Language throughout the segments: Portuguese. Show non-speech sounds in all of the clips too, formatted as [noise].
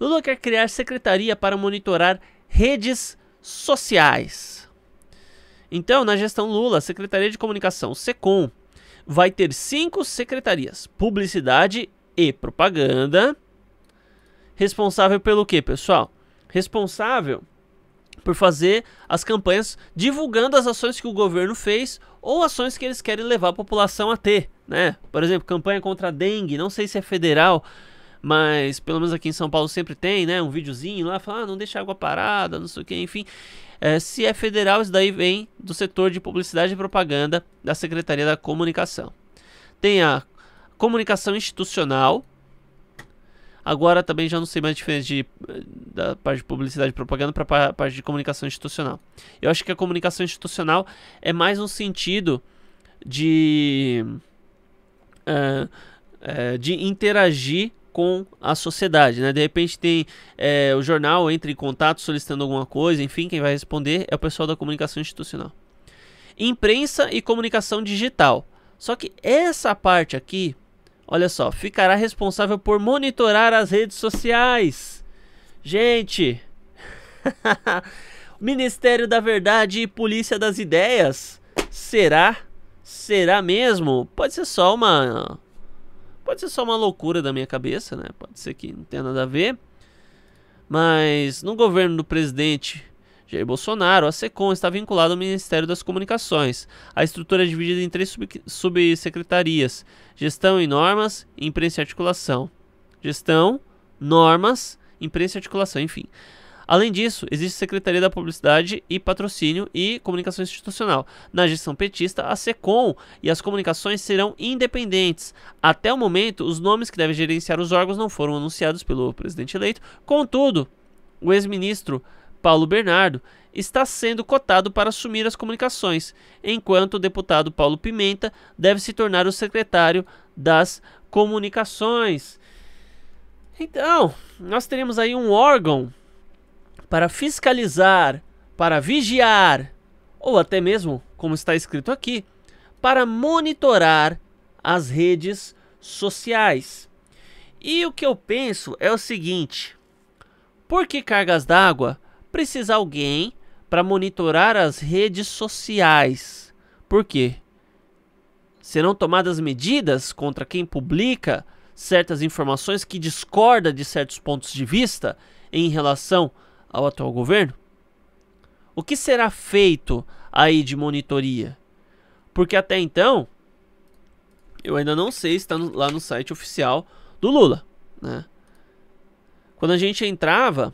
Lula quer criar secretaria para monitorar redes sociais. Então, na gestão Lula, a Secretaria de Comunicação, SECOM, vai ter cinco secretarias: publicidade e propaganda. Responsável pelo que, pessoal? Responsável por fazer as campanhas divulgando as ações que o governo fez ou ações que eles querem levar a população a ter, né? Por exemplo, campanha contra a dengue, não sei se é federal, mas pelo menos aqui em São Paulo sempre tem, né? Um videozinho lá, falar, ah, não deixa água parada, não sei o que, enfim. É, se é federal, isso daí vem do setor de publicidade e propaganda da Secretaria da Comunicação. Tem a comunicação institucional. Agora também já não sei mais a diferença de, eh, da parte de publicidade e propaganda para a parte de comunicação institucional. Eu acho que a comunicação institucional é mais um sentido de, uh, uh, de interagir com a sociedade, né? De repente tem é, o jornal entra em contato solicitando alguma coisa, enfim, quem vai responder é o pessoal da comunicação institucional. Imprensa e comunicação digital. Só que essa parte aqui, olha só, ficará responsável por monitorar as redes sociais. Gente, [laughs] Ministério da Verdade e Polícia das Ideias, será? Será mesmo? Pode ser só uma Pode ser só uma loucura da minha cabeça, né? Pode ser que não tenha nada a ver. Mas no governo do presidente Jair Bolsonaro, a SECOM está vinculada ao Ministério das Comunicações. A estrutura é dividida em três subsecretarias: Gestão e Normas, Imprensa e Articulação. Gestão, Normas, Imprensa e Articulação, enfim. Além disso, existe Secretaria da Publicidade e Patrocínio e Comunicação Institucional. Na gestão petista, a SECOM e as comunicações serão independentes. Até o momento, os nomes que devem gerenciar os órgãos não foram anunciados pelo presidente eleito. Contudo, o ex-ministro Paulo Bernardo está sendo cotado para assumir as comunicações, enquanto o deputado Paulo Pimenta deve se tornar o secretário das comunicações. Então, nós teremos aí um órgão para fiscalizar, para vigiar, ou até mesmo, como está escrito aqui, para monitorar as redes sociais. E o que eu penso é o seguinte: por que cargas d'água precisa alguém para monitorar as redes sociais? Por quê? Serão tomadas medidas contra quem publica certas informações que discorda de certos pontos de vista em relação a ao atual governo? O que será feito aí de monitoria? Porque até então, eu ainda não sei se está lá no site oficial do Lula. Né? Quando a gente entrava,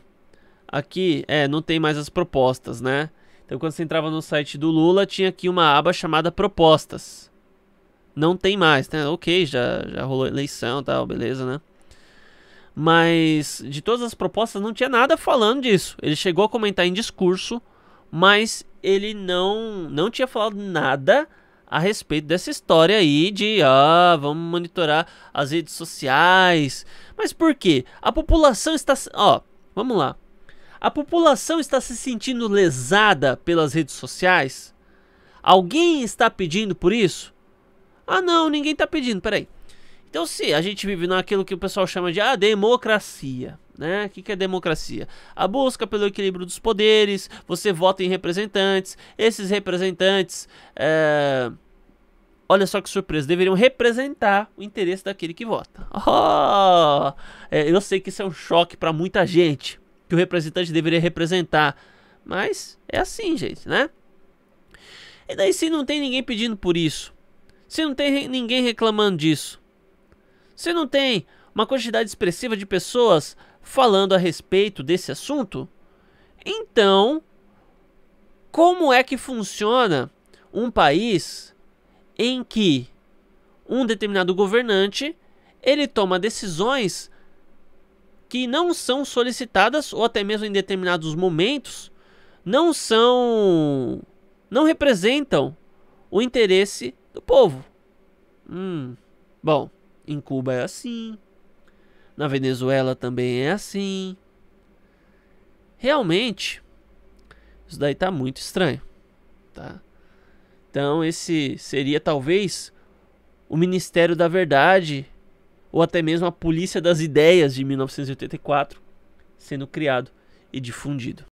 aqui, é, não tem mais as propostas, né? Então quando você entrava no site do Lula, tinha aqui uma aba chamada propostas. Não tem mais, né? Ok, já, já rolou eleição e tal, beleza, né? mas de todas as propostas não tinha nada falando disso. Ele chegou a comentar em discurso, mas ele não não tinha falado nada a respeito dessa história aí de ah, vamos monitorar as redes sociais. Mas por quê? A população está, ó, vamos lá. A população está se sentindo lesada pelas redes sociais? Alguém está pedindo por isso? Ah, não, ninguém está pedindo. Peraí. Então, se a gente vive naquilo que o pessoal chama de ah, democracia, né? O que, que é democracia? A busca pelo equilíbrio dos poderes, você vota em representantes, esses representantes, é... olha só que surpresa, deveriam representar o interesse daquele que vota. Oh! É, eu sei que isso é um choque para muita gente, que o representante deveria representar, mas é assim, gente, né? E daí, se não tem ninguém pedindo por isso, se não tem ninguém reclamando disso se não tem uma quantidade expressiva de pessoas falando a respeito desse assunto, então como é que funciona um país em que um determinado governante ele toma decisões que não são solicitadas ou até mesmo em determinados momentos não são não representam o interesse do povo. Hum, bom, em Cuba é assim. Na Venezuela também é assim. Realmente, isso daí tá muito estranho, tá? Então esse seria talvez o Ministério da Verdade ou até mesmo a Polícia das Ideias de 1984 sendo criado e difundido.